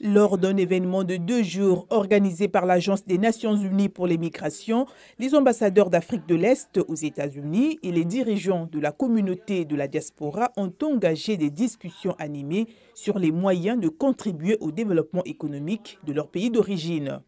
Lors d'un événement de deux jours organisé par l'Agence des Nations Unies pour les migrations, les ambassadeurs d'Afrique de l'Est aux États-Unis et les dirigeants de la communauté de la diaspora ont engagé des discussions animées sur les moyens de contribuer au développement économique de leur pays d'origine.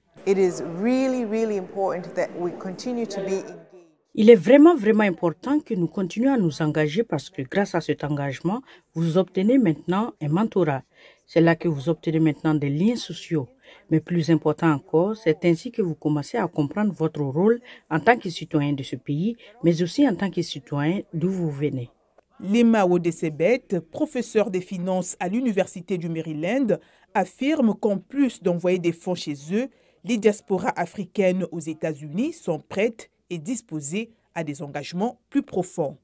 Il est vraiment, vraiment important que nous continuions à nous engager parce que grâce à cet engagement, vous obtenez maintenant un mentorat. C'est là que vous obtenez maintenant des liens sociaux. Mais plus important encore, c'est ainsi que vous commencez à comprendre votre rôle en tant que citoyen de ce pays, mais aussi en tant que citoyen d'où vous venez. Lema Odesebet, professeur des finances à l'Université du Maryland, affirme qu'en plus d'envoyer des fonds chez eux, les diasporas africaines aux États-Unis sont prêtes et disposés à des engagements plus profonds.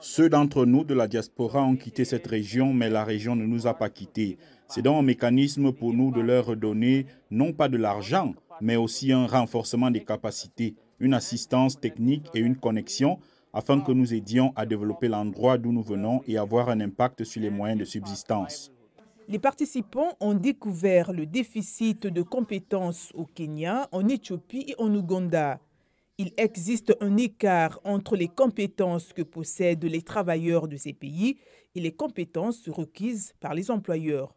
Ceux d'entre nous de la diaspora ont quitté cette région, mais la région ne nous a pas quittés. C'est donc un mécanisme pour nous de leur donner non pas de l'argent, mais aussi un renforcement des capacités, une assistance technique et une connexion afin que nous aidions à développer l'endroit d'où nous venons et avoir un impact sur les moyens de subsistance. Les participants ont découvert le déficit de compétences au Kenya, en Éthiopie et en Ouganda. Il existe un écart entre les compétences que possèdent les travailleurs de ces pays et les compétences requises par les employeurs.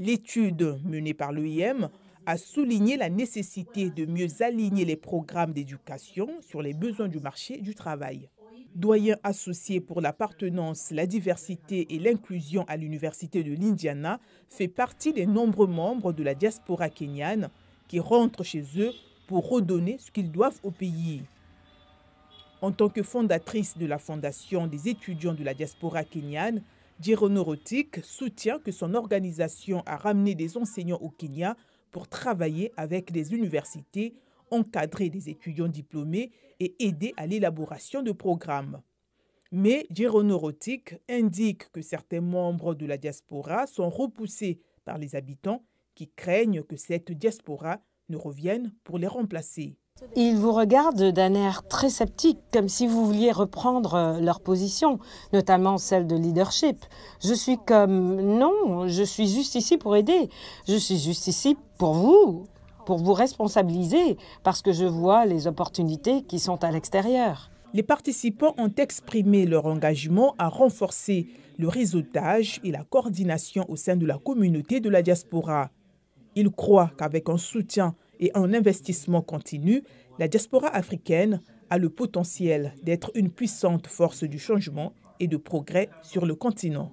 L'étude menée par l'OIM a souligné la nécessité de mieux aligner les programmes d'éducation sur les besoins du marché du travail. Doyen associé pour l'appartenance, la diversité et l'inclusion à l'Université de l'Indiana, fait partie des nombreux membres de la diaspora kenyane qui rentrent chez eux pour redonner ce qu'ils doivent au pays. En tant que fondatrice de la Fondation des étudiants de la diaspora kenyane, Dironorotik soutient que son organisation a ramené des enseignants au Kenya pour travailler avec les universités, encadrer des étudiants diplômés et aider à l'élaboration de programmes. Mais Dironorotik indique que certains membres de la diaspora sont repoussés par les habitants qui craignent que cette diaspora nous reviennent pour les remplacer. Ils vous regardent d'un air très sceptique, comme si vous vouliez reprendre euh, leur position, notamment celle de leadership. Je suis comme non, je suis juste ici pour aider. Je suis juste ici pour vous, pour vous responsabiliser, parce que je vois les opportunités qui sont à l'extérieur. Les participants ont exprimé leur engagement à renforcer le réseautage et la coordination au sein de la communauté de la diaspora. Il croit qu'avec un soutien et un investissement continu, la diaspora africaine a le potentiel d'être une puissante force du changement et de progrès sur le continent.